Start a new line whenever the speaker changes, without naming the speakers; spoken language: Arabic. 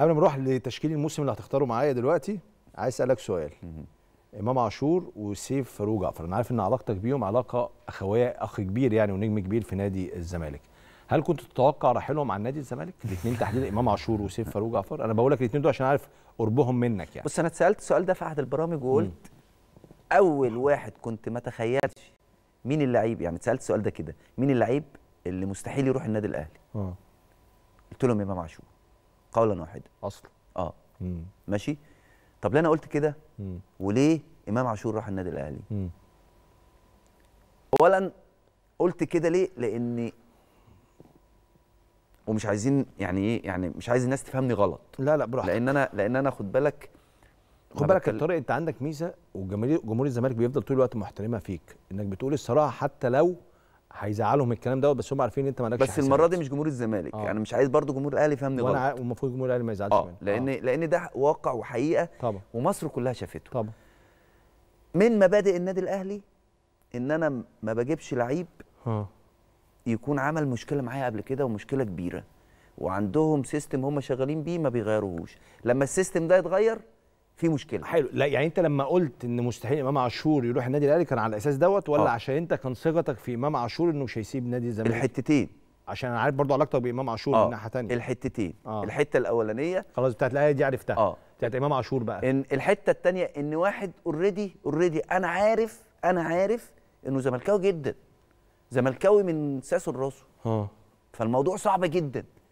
قبل ما نروح لتشكيل الموسم اللي هتختاره معايا دلوقتي عايز اسالك سؤال امام عاشور وسيف فاروق جعفر انا عارف ان علاقتك بيهم علاقه اخويه اخ كبير يعني ونجم كبير في نادي الزمالك هل كنت تتوقع رحيلهم عن نادي الزمالك الاثنين تحديدا امام عاشور وسيف فاروق جعفر انا بقول لك الاثنين دول عشان عارف قربهم منك يعني بص انا اتسالت السؤال
ده في احد البرامج وقلت اول واحد كنت ما تخيلش مين اللعيب يعني اتسالت السؤال ده كده مين اللعيب اللي مستحيل يروح النادي الاهلي اه قلت لهم امام عاشور قولا واحدا اصلا اه مم. ماشي طب ليه انا قلت كده وليه امام عاشور راح النادي الاهلي مم. اولا قلت كده ليه لاني ومش عايزين يعني ايه يعني مش عايز الناس تفهمني غلط
لا لا براحتك لان انا لان انا خد بالك خد بالك يا طارق انت عندك ميزه وجمهور الزمالك بيفضل طول الوقت محترمه فيك انك بتقول الصراحه حتى لو هيزعلهم الكلام دوت بس هم عارفين ان انت مالكش بس حسابات. المره دي
مش جمهور الزمالك آه. انا يعني مش عايز برضو جمهور الاهلي يفهمني غلط وانا المفروض جمهور الاهلي ما يزعلش آه. لان آه. لان ده واقع وحقيقه طبعا ومصر كلها شافته طبعا من مبادئ النادي الاهلي ان انا ما بجيبش لعيب آه. يكون عمل مشكله معايا قبل كده ومشكله كبيره وعندهم سيستم هم شغالين بيه ما
بيغيروهوش لما السيستم ده يتغير في مشكله حلو لا يعني انت لما قلت ان مستحيل امام عاشور يروح النادي الاهلي كان على الاساس دوت ولا أوه. عشان انت كان ثقتك في امام عاشور انه مش هيسيب نادي الزمالك الحتتين عشان انا عارف برضه علاقتك بامام عاشور آه. من ناحيه ثانيه الحتتين أوه. الحته الاولانيه خلاص بتاعت الاهلي دي عرفتها آه. بتاعت امام عاشور بقى ان الحته الثانيه ان واحد اوريدي
اوريدي انا عارف انا عارف انه زملكاوي جدا زملكاوي من ساسه لراسه اه فالموضوع صعب جدا